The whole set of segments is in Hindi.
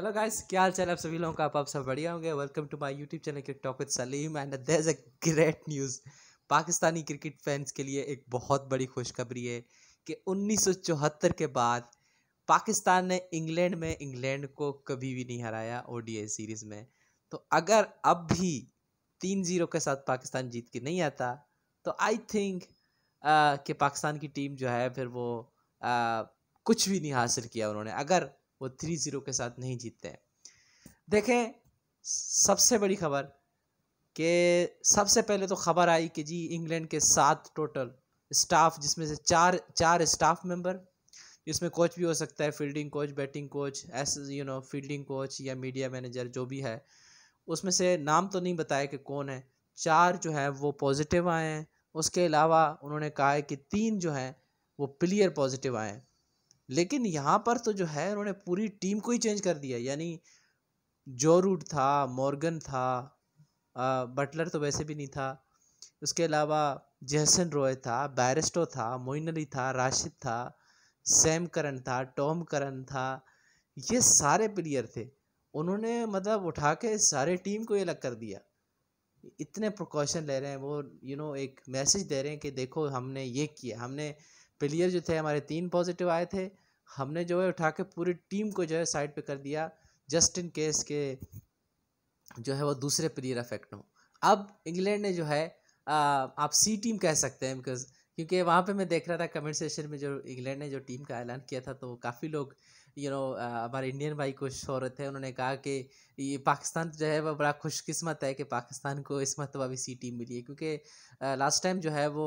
हेलो गाइस क्या हाल चाल आप सभी लोगों का आप, आप सब बढ़िया होंगे welcome to my YouTube channel talk with Salim and there is a great news Pakistani cricket fans के लिए एक बहुत बड़ी खुशखबरी है कि उन्नीस के बाद पाकिस्तान ने इंग्लैंड में इंग्लैंड को कभी भी नहीं हराया ओ सीरीज़ में तो अगर अब भी तीन जीरो के साथ पाकिस्तान जीत के नहीं आता तो आई थिंक कि पाकिस्तान की टीम जो है फिर वो uh, कुछ भी नहीं हासिल किया उन्होंने अगर वो थ्री ज़ीरो के साथ नहीं जीतते हैं देखें सबसे बड़ी खबर कि सबसे पहले तो खबर आई कि जी इंग्लैंड के सात टोटल स्टाफ जिसमें से चार चार स्टाफ मेंबर जिसमें कोच भी हो सकता है fielding coach batting coach as you know fielding coach या मीडिया मैनेजर जो भी है उसमें से नाम तो नहीं बताया कि कौन है चार जो है वो पॉजिटिव आए हैं उसके अलावा उन्होंने कहा है कि तीन जो हैं वो प्लेयर पॉजिटिव आए हैं लेकिन यहाँ पर तो जो है उन्होंने पूरी टीम को ही चेंज कर दिया यानी जो रूट था मॉर्गन था आ, बटलर तो वैसे भी नहीं था उसके अलावा जेसन रॉय था बैरिस्टो था मोइन अली था राशिद था सैम करन था टॉम करन था ये सारे प्लेयर थे उन्होंने मतलब उठा के सारे टीम को ये अलग कर दिया इतने प्रिकॉशन ले रहे हैं वो यू you नो know, एक मैसेज दे रहे हैं कि देखो हमने ये किया हमने प्लेयर जो थे हमारे तीन पॉजिटिव आए थे हमने जो है उठा के पूरी टीम को जो है साइड पे कर दिया जस्ट इन केस के जो है वो दूसरे प्लेयर अफेक्ट हो अब इंग्लैंड ने जो है आप सी टीम कह सकते हैं बिकॉज क्योंकि वहाँ पे मैं देख रहा था कमेंट सेशन में जो इंग्लैंड ने जो टीम का ऐलान किया था तो काफ़ी लोग यू नो हमारे इंडियन भाई खुश हो रहे थे उन्होंने कहा कि ये पाकिस्तान तो जो है वह बड़ा खुशकस्मत है कि पाकिस्तान को इस मरतबा भी सी टीम मिली है क्योंकि लास्ट टाइम जो है वो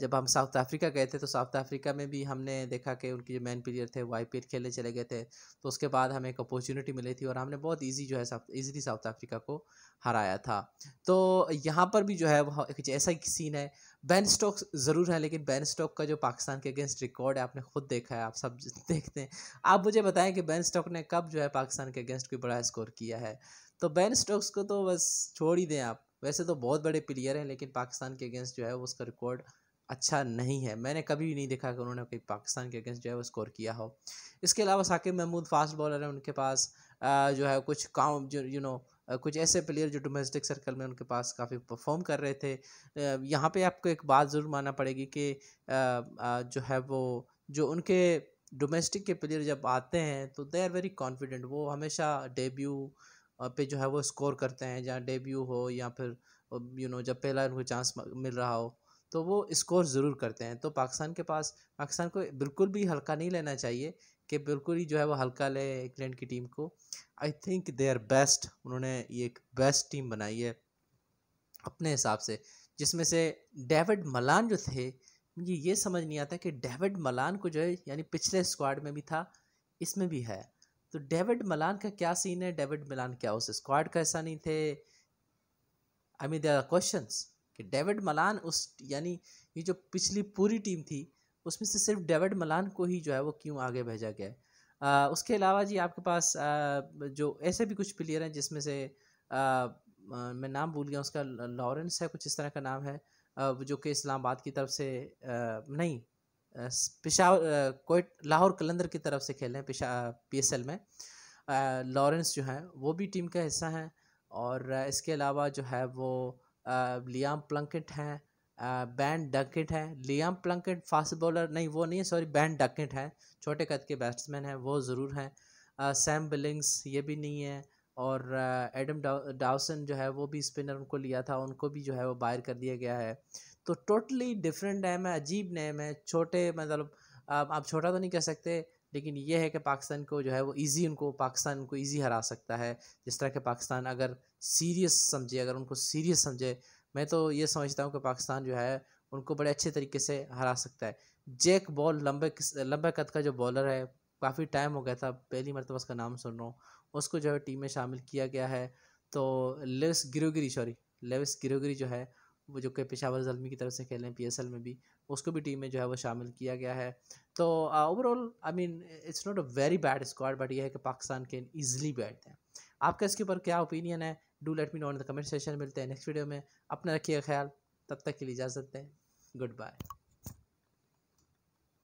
जब हम साउथ अफ्रीका गए थे तो साउथ अफ्रीका में भी हमने देखा कि उनके जो मेन प्लेयर थे वो आई खेलने चले गए थे तो उसके बाद हमें एक अपॉर्चुनिटी मिली थी और हमने बहुत ईजी जो है साउथ ईजिली साउथ अफ्रीका को हराया था तो यहाँ पर भी जो है वह एक ऐसा सीन है बैन स्टॉक ज़रूर है लेकिन बैन स्टॉक का जो पाकिस्तान के अगेंस्ट रिकॉर्ड है आपने खुद देखा है आप सब देखते हैं आप मुझे बताएं कि बैन स्टॉक ने कब जो है पाकिस्तान के अगेंस्ट कोई बड़ा स्कोर किया है तो बैन स्टॉक्स को तो बस छोड़ ही दें आप वैसे तो बहुत बड़े प्लेयर हैं लेकिन पाकिस्तान के अगेंस्ट जो है वो उसका रिकॉर्ड अच्छा नहीं है मैंने कभी भी नहीं देखा कि उन्होंने कोई पाकिस्तान के अगेंस्ट जो है वो स्कोर किया हो इसके अलावा साकिब महमूद फास्ट बॉलर हैं उनके पास जो है कुछ काम जो यू नो कुछ ऐसे प्लेयर जो डोमेस्टिक सर्कल में उनके पास काफ़ी परफॉर्म कर रहे थे यहाँ पे आपको एक बात ज़रूर मानना पड़ेगी कि जो है वो जो उनके डोमेस्टिक के प्लेयर जब आते हैं तो दे आर वेरी कॉन्फिडेंट वो हमेशा डेब्यू पे जो है वो स्कोर करते हैं जहाँ डेब्यू हो या फिर यू नो जब पहला उनको चांस मिल रहा हो तो वो स्कोर ज़रूर करते हैं तो पाकिस्तान के पास पाकिस्तान को बिल्कुल भी हल्का नहीं लेना चाहिए कि बिल्कुल ही जो है वो हल्का ले इंग्लैंड की टीम को I think they are best उन्होंने ये एक बेस्ट टीम बनाई है अपने हिसाब से जिसमें से डेविड मलान जो थे मुझे ये समझ नहीं आता कि डेविड मलान को जो है यानी पिछले स्क्वाड में भी था इसमें भी है तो डेविड मलान का क्या सीन है डेविड मलान क्या उस स्क्वाड का ऐसा नहीं थे आई मीन देर क्वेश्चन कि डेविड मलान उस यानी ये जो पिछली पूरी टीम थी उसमें से सिर्फ डेविड मलान को ही जो है वो क्यों आगे भेजा गया है आ, उसके अलावा जी आपके पास आ, जो ऐसे भी कुछ प्लेयर हैं जिसमें से आ, आ, मैं नाम भूल गया उसका लॉरेंस है कुछ इस तरह का नाम है आ, जो कि इस्लामाबाद की तरफ से आ, नहीं पेशावर को लाहौर कलंदर की तरफ से खेले हैं पेशा पी एस एल में लॉरेंस जो हैं वो भी टीम का हिस्सा हैं और इसके अलावा जो है वो लियाम प्लंकेट हैं बैन डकेट है लियाम प्लंकेट फास्ट बॉलर नहीं वो नहीं है सॉरी बैन डकेट है छोटे कद के बैट्समैन हैं वो ज़रूर हैं सैम बिलिंग्स ये भी नहीं है और एडम डाउसन जो है वो भी स्पिनर उनको लिया था उनको भी जो है वो बायर कर दिया गया है तो टोटली डिफरेंट नेम है अजीब नेम है छोटे मतलब आप छोटा तो नहीं कह सकते लेकिन ये है कि पाकिस्तान को जो है वो इजी उनको पाकिस्तान को इजी हरा सकता है जिस तरह के पाकिस्तान अगर सीरियस समझे अगर उनको सीरियस समझे मैं तो ये समझता हूँ कि पाकिस्तान जो है उनको बड़े अच्छे तरीके से हरा सकता है जैक बॉल लंबे लंबे कद का जो बॉलर है काफ़ी टाइम हो गया था पहली मरतबा उसका नाम सुन रहा हूँ उसको जो है टीम में शामिल किया गया है तो Lewis Gregory sorry Lewis Gregory जो है वो जो कि पेशावर जलमी की तरफ से खेले हैं पी में भी उसको भी टीम में जो है वो शामिल किया गया है तो overall I mean it's not a very bad squad but ये है कि पाकिस्तान के ईजिली बैठते हैं आपका इसके ऊपर क्या ओपिनियन है do let me know in the comment session मिलते हैं नेक्स्ट वीडियो में अपना रखिएगा ख्याल तब तक के लिए इजाज़त दें गुड बाय